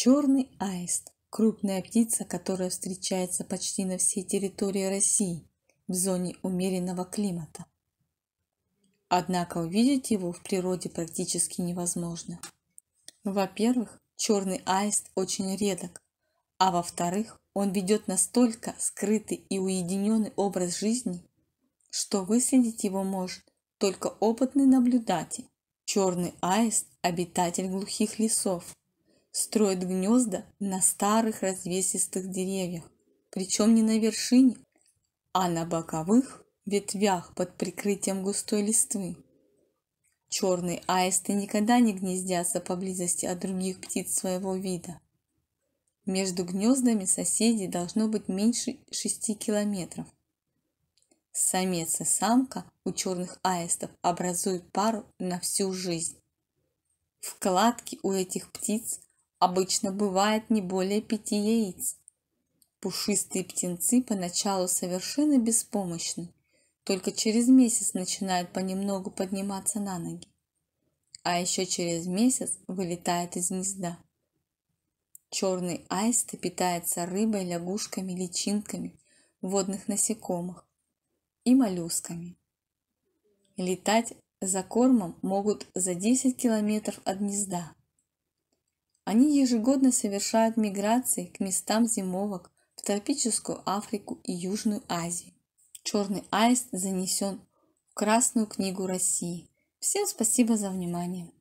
Черный аист – крупная птица, которая встречается почти на всей территории России в зоне умеренного климата. Однако увидеть его в природе практически невозможно. Во-первых, черный аист очень редок, а во-вторых, он ведет настолько скрытый и уединенный образ жизни, что выследить его может только опытный наблюдатель. Черный аист – обитатель глухих лесов, строят гнезда на старых развесистых деревьях, причем не на вершине, а на боковых ветвях под прикрытием густой листвы. Черные аисты никогда не гнездятся поблизости от других птиц своего вида. Между гнездами соседей должно быть меньше 6 километров. Самец и самка у черных аистов образуют пару на всю жизнь. Вкладки у этих птиц Обычно бывает не более пяти яиц. Пушистые птенцы поначалу совершенно беспомощны, только через месяц начинают понемногу подниматься на ноги, а еще через месяц вылетают из гнезда. Черный аист питается рыбой, лягушками, личинками, водных насекомых и моллюсками. Летать за кормом могут за 10 километров от гнезда, они ежегодно совершают миграции к местам зимовок в тропическую Африку и Южную Азию. Черный аист занесен в Красную книгу России. Всем спасибо за внимание.